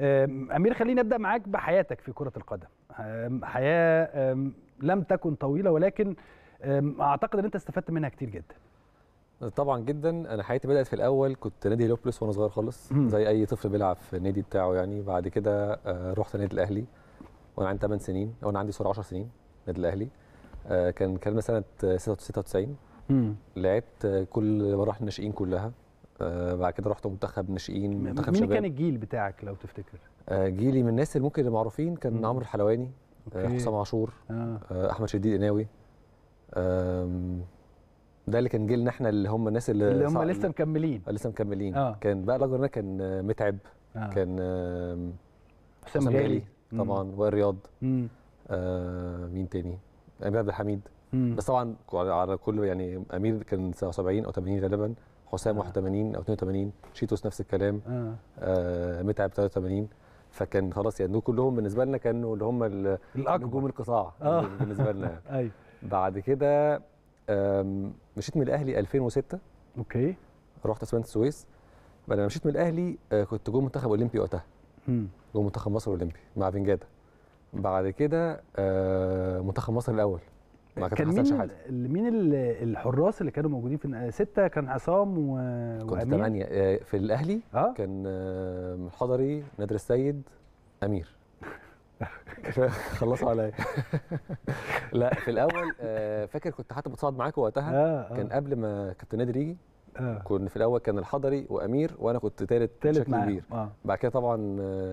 امير خليني ابدا معاك بحياتك في كره القدم حياه لم تكن طويله ولكن اعتقد ان انت استفدت منها كتير جدا طبعا جدا انا حياتي بدات في الاول كنت نادي هيلوبلس وانا صغير خالص زي اي طفل بيلعب في النادي بتاعه يعني بعد كده أه، رحت النادي الاهلي وانا عندي 8 سنين او انا عندي سوري 10 سنين النادي الاهلي أه، كان كان سنه 96 لعبت كل مراحل الناشئين كلها آه، بعد كده رحت منتخب ناشئين منتخب مين شباب مين كان الجيل بتاعك لو تفتكر؟ آه جيلي من الناس اللي ممكن اللي معروفين كان عمرو الحلواني آه، حسام عاشور آه. آه احمد شديد قناوي آه ده اللي كان جيلنا احنا اللي هم الناس اللي, اللي هم لسه مكملين آه، لسه مكملين آه. كان بقى الاجر كان متعب آه. كان آه حسام غالي طبعا وائل رياض آه مين تاني امير عبد الحميد بس طبعا على كله يعني امير كان 79 او 80 غالبا حسام 81 آه. او 82 شيتوس نفس الكلام آه, آه، متعب 83 فكان خلاص يعني دول كلهم بالنسبه لنا كانوا اللي هم نجوم القطاع آه. بالنسبه لنا ايوه بعد كده مشيت من الاهلي 2006 اوكي رحت اسبانيا السويس بعد ما مشيت من الاهلي كنت جوه منتخب اولمبي وقتها جوه منتخب مصر الاولمبي مع فنجاده بعد كده منتخب مصر الاول ما كان حصلش حاجه مين الحراس اللي كانوا موجودين في سته كان عصام و... كنت ثمانيه آه، في الاهلي آه؟ كان آه، حضري نادر السيد امير خلصوا عليا لا في الاول آه، فاكر كنت حتى بتصعد معاك وقتها آه آه. كان قبل ما كابتن نادر يجي آه. كنا في الاول كان الحضري وامير وانا كنت ثالث بشكل كبير آه. بعد كده طبعا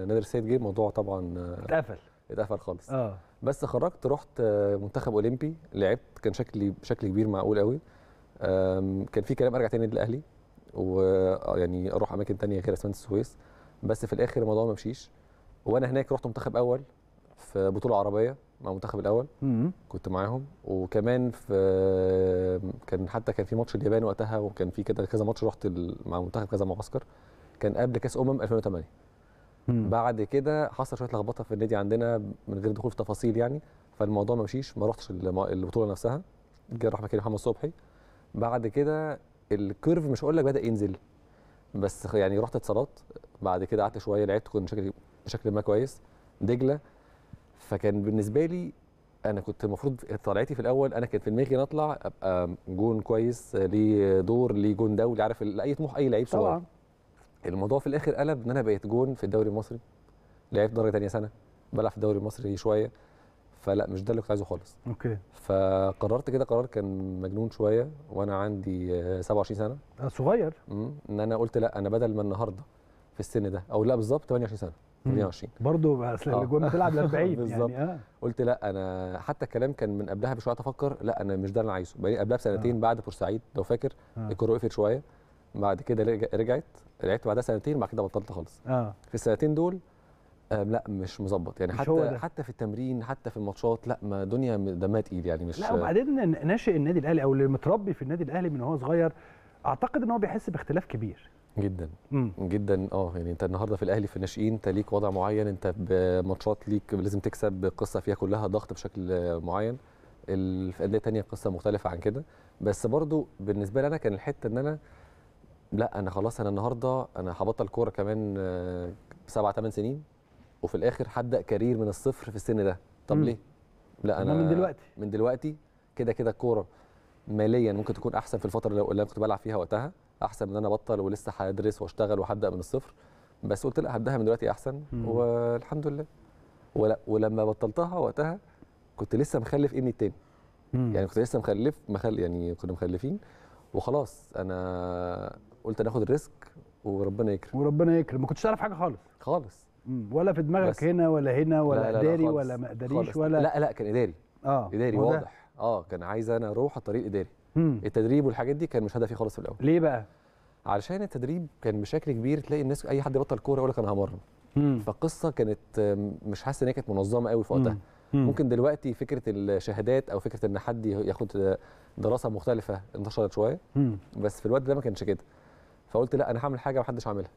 نادر السيد جه الموضوع طبعا اتقفل اتقفل خالص اه بس خرجت رحت آه، منتخب اولمبي لعبت كان شكلي بشكل كبير معقول قوي كان في كلام ارجع تاني للاهلي ويعني آه، اروح اماكن تانية غير اسمنت السويس بس في الاخر الموضوع ما مشيش وانا هناك رحت منتخب اول في بطوله عربيه مع المنتخب الاول كنت معاهم وكمان في كان حتى كان في ماتش اليابان وقتها وكان في كده كذا ماتش رحت مع المنتخب كذا معسكر كان قبل كاس امم 2008 بعد كده حصل شويه لخبطه في النادي عندنا من غير دخول في تفاصيل يعني فالموضوع ما مشيش ما رحتش البطوله نفسها جه راح كريم محمد صبحي بعد كده الكيرف مش هقول لك بدا ينزل بس يعني رحت اتصالات بعد كده قعدت شويه لعبت كنت بشكل بشكل ما كويس دجله فكان بالنسبه لي انا كنت المفروض طلعتي في الاول انا كان في دماغي اطلع ابقى جون كويس ليه دور ليه جون دولي عارف اي طموح اي لعيب صغير طبعا الموضوع في الاخر قلب ان انا بقيت جون في الدوري المصري لعبت درجه ثانيه سنه بلعب في الدوري المصري شويه فلا مش ده اللي كنت عايزه خالص اوكي فقررت كده قرار كان مجنون شويه وانا عندي 27 سنه آه، صغير ان انا قلت لا انا بدل ما النهارده في السن ده او لا بالظبط 28 سنه 28 برضه اصل آه. الجون بتلعب ل 40 يعني، بالظبط يعني آه. قلت لا انا حتى الكلام كان من قبلها بشويه افكر لا انا مش ده اللي انا عايزه قبلها بسنتين آه. بعد بورسعيد لو فاكر آه. الكوره وقفت شويه بعد كده رجعت لعبت بعدها سنتين بعد كده بطلت خالص اه في السنتين دول لا مش مظبط يعني مش حتى حتى في التمرين حتى في الماتشات لا ما دنيا دمها تقيل يعني مش لا وبعدين ناشئ النادي الاهلي او اللي متربي في النادي الاهلي من هو صغير اعتقد ان هو بيحس باختلاف كبير جدا مم. جدا اه يعني انت النهارده في الاهلي في الناشئين انت ليك وضع معين انت بماتشات ليك لازم تكسب قصه فيها كلها ضغط بشكل معين في انديه ثانيه قصه مختلفه عن كده بس برضو بالنسبه لي انا كان الحته ان انا لا انا خلاص انا النهارده انا هبطل كوره كمان آه، سبع ثمان سنين وفي الاخر هبدا كارير من الصفر في السن ده طب مم. ليه لا انا من دلوقتي من دلوقتي كده كده الكوره ماليا ممكن تكون احسن في الفتره اللي انا كنت بلعب فيها وقتها احسن من ان انا ابطل ولسه هدرس واشتغل وهبدا من الصفر بس قلت لا هبداها من دلوقتي احسن مم. والحمد لله ولا ولما بطلتها وقتها كنت لسه مخلف ابني التاني مم. يعني كنت لسه مخلف مخل يعني كنا مخلفين وخلاص انا قلت انا اخد الريسك وربنا يكرم وربنا يكرم ما كنتش تعرف حاجه خالص خالص ولا في دماغك بس. هنا ولا هنا ولا لا لا اداري لا خالص. ولا اداريش ولا لا لا كان اداري اه اداري وده. واضح اه كان عايز انا اروح الطريق اداري مم. التدريب والحاجات دي كان مش هدفي خالص في الاول ليه بقى علشان التدريب كان بشكل كبير تلاقي الناس اي حد بطل كوره يقول لك انا همرن فالقصه كانت مش حاسس ان هي كانت منظمه قوي في وقتها ممكن دلوقتي فكره الشهادات او فكره ان حد ياخد دراسه مختلفه انتشرت شويه بس في الوقت ده ما كانش كده فقلت لا انا هعمل حاجه محدش عاملها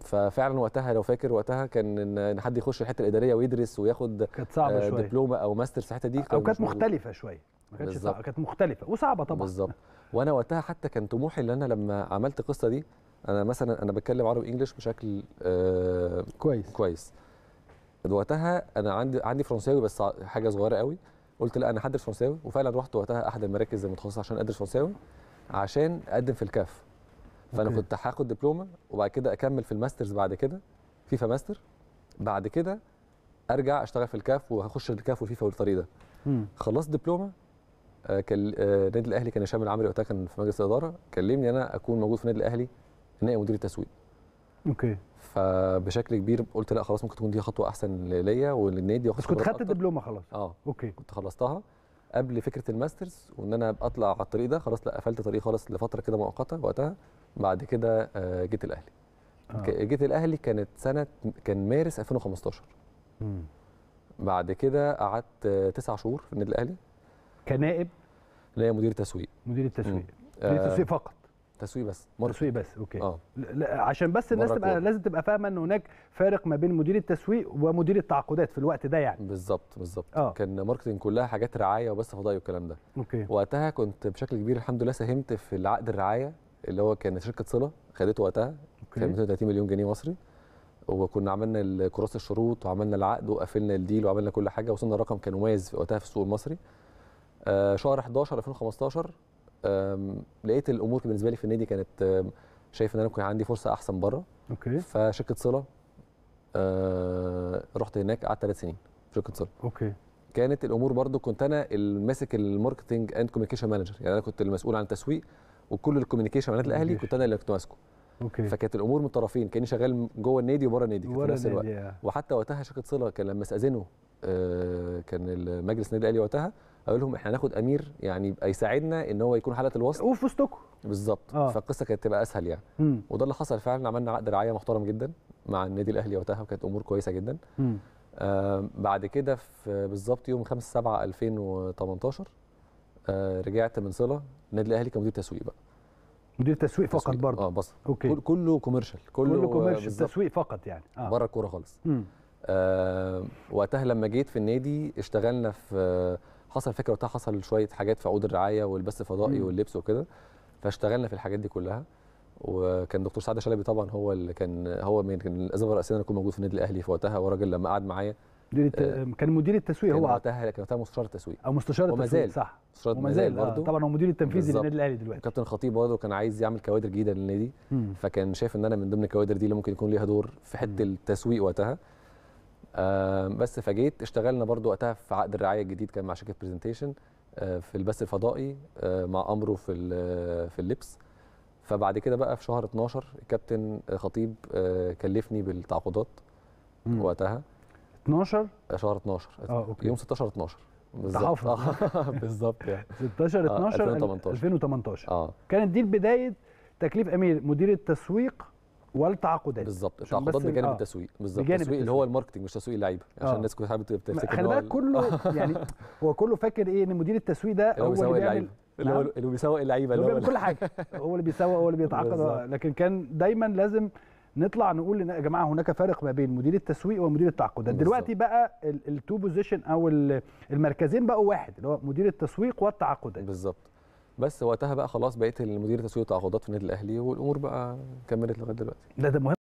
ففعلا وقتها لو فاكر وقتها كان ان حد يخش الحته الاداريه ويدرس وياخد كانت صعبه آه، شويه دبلومه او ماستر في الحته دي او كانت مختلفه شويه ما كانتش صعبه كانت مختلفه وصعبه طبعا بالظبط وانا وقتها حتى كان طموحي ان انا لما عملت القصه دي انا مثلا انا بتكلم عربي انجلش بشكل آه كويس كويس وقتها انا عندي عندي فرنساوي بس حاجه صغيره قوي قلت لا انا هدرس فرنساوي وفعلا رحت وقتها احد المراكز المتخصصه عشان ادرس فرنساوي عشان اقدم في الكاف فانا كنت هاخد دبلومه وبعد كده اكمل في الماسترز بعد كده فيفا ماستر بعد كده ارجع اشتغل في الكاف وهخش الكاف والفيفا والطريق ده خلصت دبلومه آه، كان النادي آه، الاهلي كان هشام العمري وقتها كان في مجلس الاداره كلمني انا اكون موجود في النادي الاهلي نائب مدير التسويق اوكي فبشكل كبير قلت لا خلاص ممكن تكون دي خطوه احسن ليا وللنادي بس كنت خدت الدبلومه خلاص اه اوكي كنت خلصتها قبل فكره الماسترز وان انا اطلع على الطريق ده خلاص لا قفلت طريق خالص لفتره كده مؤقته وقتها بعد كده آه، جيت الاهلي آه. جيت الاهلي كانت سنه كان مارس 2015 مم. بعد كده قعدت تسع شهور في النادي الاهلي كنائب لا مدير تسويق مدير التسويق مدير آه، التسويق فقط تسويق بس مرة. تسويق بس اوكي آه. لا عشان بس الناس تبقى كورة. لازم تبقى فاهمه ان هناك فارق ما بين مدير التسويق ومدير التعاقدات في الوقت ده يعني بالظبط بالظبط آه. كان ماركتنج كلها حاجات رعايه وبس فضائي والكلام ده اوكي وقتها كنت بشكل كبير الحمد لله ساهمت في العقد الرعايه اللي هو كان شركه صله خدته وقتها أوكي. كان 230 مليون جنيه مصري وكنا عملنا كراسه الشروط وعملنا العقد وقفلنا الديل وعملنا كل حاجه وصلنا لرقم كان مميز في وقتها في السوق المصري آه، شهر 11 2015 لقيت الامور بالنسبه لي في النادي كانت شايف ان انا كان عندي فرصه احسن بره اوكي فشركه صله آه، رحت هناك قعدت ثلاث سنين في شركه صله اوكي كانت الامور برضو كنت انا ماسك الماركتنج اند كوميونيكيشن مانجر يعني انا كنت المسؤول عن التسويق وكل الكوميونيكيشن مع النادي الاهلي كنت انا اللي كنت ماسكه اوكي فكانت الامور من الطرفين كاني شغال جوه النادي وبره النادي في نفس الوقت آه. وحتى وقتها شركه صله كان لما استاذنه آه كان المجلس النادي الاهلي وقتها اقول لهم احنا هناخد امير يعني يبقى يساعدنا ان هو يكون حلقه الوسط وفي وسطكم بالظبط آه. فالقصه كانت تبقى اسهل يعني مم. وده اللي حصل فعلا عملنا عقد رعايه محترم جدا مع النادي الاهلي وقتها وكانت امور كويسه جدا آه بعد كده في بالظبط يوم 5 7 2018 آه، رجعت من صله النادي الاهلي كمدير تسويق بقى مدير تسويق فقط برضه اه بص اوكي كله كوميرشال كله, كله كوميرشال آه، تسويق فقط يعني آه. بره الكوره خالص آه وقتها لما جيت في النادي اشتغلنا في حصل فكره وقتها حصل شويه حاجات في عقود الرعايه والبث الفضائي واللبس وكده فاشتغلنا في الحاجات دي كلها وكان دكتور سعد شلبي طبعا هو اللي كان هو من الاسباب الرئيسيه ان اكون موجود في النادي الاهلي في وقتها وراجل لما قعد معايا مدير الت... آه كان مدير التسويق هو وقتها كان وقتها مستشار التسويق او مستشار التسويق مستشار صح ومازال آه، برضه آه طبعا هو مدير التنفيذي للنادي الاهلي دلوقتي كابتن خطيب برضه كان عايز يعمل كوادر جديده للنادي فكان شايف ان انا من ضمن الكوادر دي اللي ممكن يكون ليها دور في حته التسويق وقتها آه بس فجيت اشتغلنا برضه وقتها في عقد الرعايه الجديد كان مع شركه برزنتيشن آه، في البث الفضائي آه، مع امره في في اللبس فبعد كده بقى في شهر 12 الكابتن خطيب كلفني بالتعاقدات وقتها 12 شهر 12 اه اوكي يوم 16 12 بالظبط آه، بالظبط يعني 16 12 2018 2018 اه كانت دي بدايه تكليف امير مدير التسويق والتعاقدات بالظبط التعاقدات بجانب آه. التسويق بالظبط التسويق اللي هو الماركتنج مش تسويق اللعيبه آه. عشان آه. الناس كلها حابه بتفتكر خلي بالك كله يعني هو كله فاكر ايه ان مدير التسويق ده هو اللي بيعمل اللي هو نعم. اللي بيسوق اللعيبه اللي هو كل حاجه هو اللي بيسوق هو اللي بيتعاقد لكن كان دايما لازم نطلع نقول ان يا جماعه هناك فارق ما بين مدير التسويق ومدير التعاقدات دلوقتي بقى التو بوزيشن او المركزين بقوا واحد اللي هو مدير التسويق والتعاقدات بالظبط بس وقتها بقى خلاص بقيت المدير التسويق والتعاقدات في النادي الاهلي والامور بقى كملت لغايه دلوقتي ده ده مهم